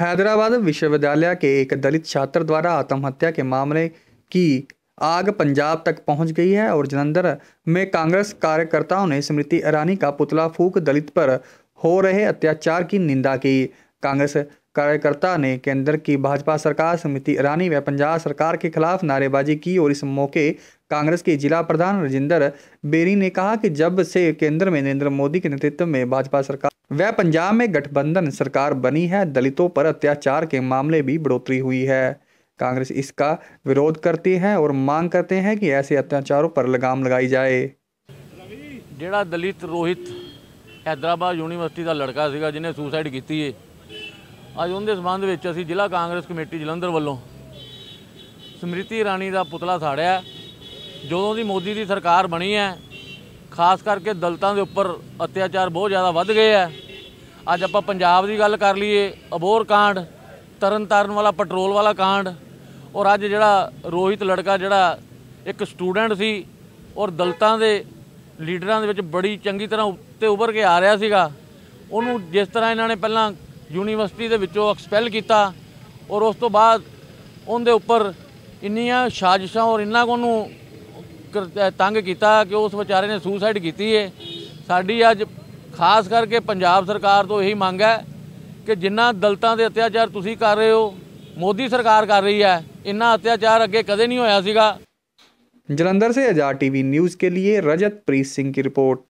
हैदराबाद विश्वविद्यालय के एक दलित छात्र द्वारा आत्महत्या के मामले की आग पंजाब तक पहुंच गई है और जलंधर में कांग्रेस कार्यकर्ताओं ने स्मृति ईरानी का पुतला फूक दलित पर हो रहे अत्याचार की निंदा की कांग्रेस कार्यकर्ता ने केंद्र की भाजपा सरकार स्मृति ईरानी व पंजाब सरकार के खिलाफ नारेबाजी की और इस मौके कांग्रेस के जिला प्रधान राजेंद्र बेरी ने कहा कि जब से केंद्र में नरेंद्र मोदी के नेतृत्व में भाजपा सरकार वह पंजाब में गठबंधन सरकार बनी है दलितों पर अत्याचार के मामले भी बढ़ोतरी हुई है कांग्रेस इसका विरोध करती है और मांग करते हैं कि ऐसे अत्याचारों पर लगाम लगाई जाए ਜਿਹੜਾ ਦਲਿਤ ਰੋਹਿਤ ਹైదరాబాద్ ਯੂਨੀਵਰਸਿਟੀ ਦਾ ਲੜਕਾ ਸੀਗਾ ਜਿਹਨੇ ਸੁਸਾਈਡ ਕੀਤੀ ਏ ਅੱਜ ਉਹਦੇ ਸਬੰਧ ਵਿੱਚ ਅਸੀਂ ਜ਼ਿਲ੍ਹਾ ਕਾਂਗਰਸ ਕਮੇਟੀ ਜਲੰਧਰ ਵੱਲੋਂ ਸਮ੍ਰਿਤੀ ਰਾਣੀ ਦਾ ਪੁਤਲਾ ਸਾੜਿਆ ਜਦੋਂ ਦੀ ਮੋਦੀ ਦੀ ਸਰਕਾਰ ਬਣੀ ਹੈ ਖਾਸ ਕਰਕੇ ਦਲਤਾਂ ਦੇ ਉੱਪਰ ਅਤਿਆਚਾਰ ਬਹੁਤ ਜ਼ਿਆਦਾ ਵੱਧ ਗਏ ਆ ਅੱਜ ਆਪਾਂ ਪੰਜਾਬ ਦੀ ਗੱਲ ਕਰ ਲਈਏ ਅਬੋਰ ਕਾਂਡ ਤਰਨਤਾਰਨ ਵਾਲਾ ਪੈਟਰੋਲ ਵਾਲਾ ਕਾਂਡ ਔਰ ਅੱਜ ਜਿਹੜਾ ਰੋਹਿਤ ਲੜਕਾ ਜਿਹੜਾ ਇੱਕ ਸਟੂਡੈਂਟ ਸੀ ਔਰ ਦਲਤਾਂ ਦੇ ਲੀਡਰਾਂ ਦੇ ਵਿੱਚ ਬੜੀ ਚੰਗੀ ਤਰ੍ਹਾਂ ਉੱਤੇ ਉੱਭਰ ਕੇ ਆ ਰਿਹਾ ਸੀਗਾ ਉਹਨੂੰ ਜਿਸ ਤਰ੍ਹਾਂ ਇਹਨਾਂ ਨੇ ਪਹਿਲਾਂ ਯੂਨੀਵਰਸਿਟੀ ਦੇ ਵਿੱਚੋਂ ਐਕਸਪੈਲ ਕੀਤਾ ਔਰ ਉਸ ਤੋਂ ਬਾਅਦ ਉਹਦੇ ਉੱਪਰ ਇੰਨੀਆਂ ਸਾਜ਼ਿਸ਼ਾਂ ਔਰ ਇੰਨਾ ਕੋ ਨੂੰ ਤੰਗ ਕੀਤਾ ਕਿ ਉਸ ਵਿਚਾਰੇ ਨੇ ਸੁਸਾਈਡ ਕੀਤੀ ਹੈ ਸਾਡੀ ਅੱਜ ਖਾਸ ਕਰਕੇ ਪੰਜਾਬ ਸਰਕਾਰ ਤੋਂ ਇਹੀ ਮੰਗ ਹੈ ਕਿ ਜਿੰਨਾ ਦਲਤਾਂ ਦੇ ਅਤਿਆਚਾਰ ਤੁਸੀਂ ਕਰ ਰਹੇ ਹੋ ਮੋਦੀ ਸਰਕਾਰ ਕਰ ਰਹੀ ਹੈ ਇੰਨਾ ਅਤਿਆਚਾਰ ਅੱਗੇ ਕਦੇ ਨਹੀਂ ਹੋਇਆ ਸੀਗਾ ਜਲੰਧਰ से आजाद टीवी न्यूज़ के लिए रजत प्रीत सिंह की रिपोर्ट